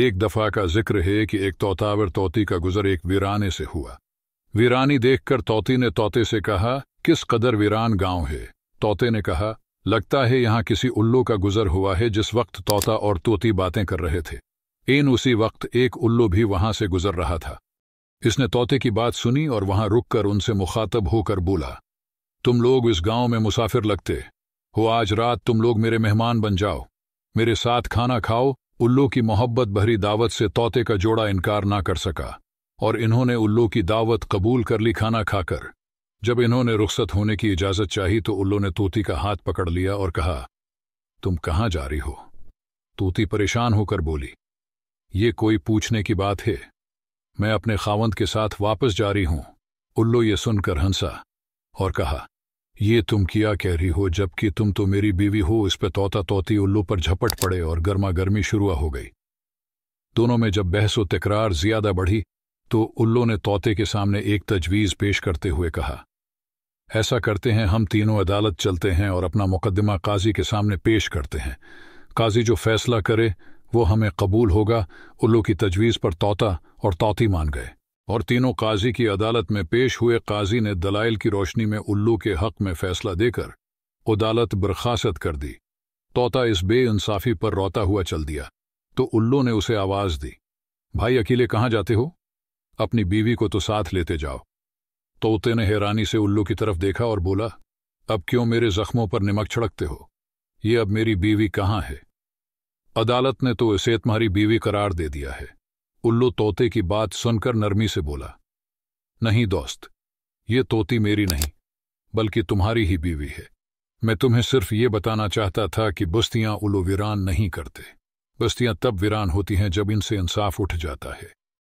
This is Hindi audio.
एक दफा का जिक्र है कि एक तोतावर तोती का गुजर एक वीराने से हुआ वीरानी देखकर तोती ने तोते से कहा किस कदर वीरान गांव है तोते ने कहा लगता है यहाँ किसी उल्लू का गुजर हुआ है जिस वक्त तोता और तोती बातें कर रहे थे इन उसी वक्त एक उल्लू भी वहां से गुजर रहा था इसने तोते की बात सुनी और वहां रुककर उनसे मुखातब होकर बोला तुम लोग इस गांव में मुसाफिर लगते हो आज रात तुम लोग मेरे मेहमान बन जाओ मेरे साथ खाना खाओ उल्लू की मोहब्बत भरी दावत से तोते का जोड़ा इनकार ना कर सका और इन्होंने उल्लू की दावत कबूल कर ली खाना खाकर जब इन्होंने रुख्सत होने की इजाजत चाही तो उल्लू ने तूती का हाथ पकड़ लिया और कहा तुम कहाँ जा रही हो तूती परेशान होकर बोली ये कोई पूछने की बात है मैं अपने खावंद के साथ वापस जा रही हूं उल्लू ये सुनकर हंसा और कहा ये तुम क्या कह रही हो जबकि तुम तो मेरी बीवी हो इस पे तोता तोती उल्लू पर झपट पड़े और गर्मा गर्मी शुरू हो गई दोनों में जब बहस व तकरार ज्यादा बढ़ी तो उल्लू ने तोते के सामने एक तजवीज पेश करते हुए कहा ऐसा करते हैं हम तीनों अदालत चलते हैं और अपना मुकदमा काजी के सामने पेश करते हैं काजी जो फैसला करे वो हमें कबूल होगा उल्लू की तजवीज़ पर तोता और तोती मान गए और तीनों काजी की अदालत में पेश हुए काजी ने दलाइल की रोशनी में उल्लू के हक में फैसला देकर अदालत बर्खास्त कर दी तोता इस बेइंसाफी पर रोता हुआ चल दिया तो उल्लू ने उसे आवाज दी भाई अकेले कहाँ जाते हो अपनी बीवी को तो साथ लेते जाओ तोते ने हैरानी से उल्लू की तरफ देखा और बोला अब क्यों मेरे जख्मों पर निमक छड़कते हो ये अब मेरी बीवी कहाँ है अदालत ने तो इसे तुम्हारी बीवी करार दे दिया है उल्लू तोते की बात सुनकर नरमी से बोला नहीं दोस्त ये तोती मेरी नहीं बल्कि तुम्हारी ही बीवी है मैं तुम्हें सिर्फ ये बताना चाहता था कि बस्तियां उल्लू वीरान नहीं करते बस्तियां तब वीरान होती हैं जब इनसे इंसाफ उठ जाता है